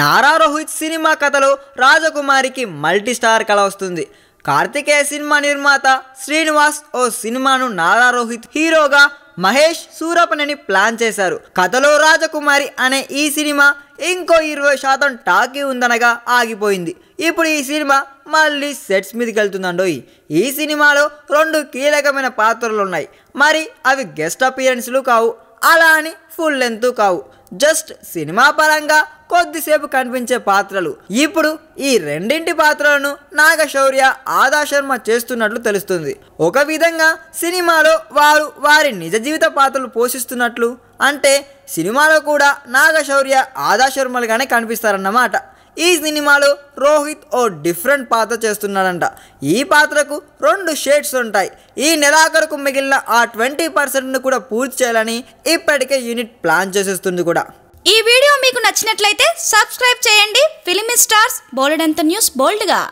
Nara Rohit cinema కథలో రాజకుమారికి multi star కళ వస్తుంది కార్తికేయ సినిమా నిర్మాత శ్రీనివాస్ ఓ సినిమాను నారా రోహిత్ హీరోగా మహేష్ సూరపనని ప్లాన్ చేశారు కథలో రాజకుమారి అనే ఈ సినిమా ఇంకో ఇరవై శాతం టాకీ ఉందనగా ఆగిపోయింది ఇప్పుడు ఈ సినిమా మళ్ళీ సెట్స్ మీదకి వెళ్తుందండో ఈ సినిమాలో రెండు కీలకమైన పాత్రలు ఉన్నాయి మరి అవి గెస్ట్ అపియరెన్స్లు కావు అలా అని ఫుల్ లెంత్ కావు జస్ట్ సినిమా పరంగా కొద్దిసేపు కనిపించే పాత్రలు ఇప్పుడు ఈ రెండింటి పాత్రలను నాగశౌర్య ఆదా శర్మ చేస్తున్నట్లు తెలుస్తుంది ఒక విధంగా సినిమాలో వారు వారి నిజ జీవిత పాత్రలు పోషిస్తున్నట్లు అంటే సినిమాలో కూడా నాగశౌర్య ఆదా శర్మలుగానే కనిపిస్తారన్నమాట ఈ సినిమాలో రోహిత్ ఓ డిఫరెంట్ పాత్ర చేస్తున్నాడంట ఈ పాత్రకు రెండు షేడ్స్ ఉంటాయి ఈ నెలాఖరుకు మిగిలిన ఆ ట్వంటీ పర్సెంట్ను కూడా పూర్తి చేయాలని ఇప్పటికే యూనిట్ ప్లాన్ చేసేస్తుంది కూడా ఈ వీడియో మీకు నచ్చినట్లయితే సబ్స్క్రైబ్ చేయండి ఫిలిమి స్టార్స్ బోల్డ్ అంత న్యూస్ బోల్డ్గా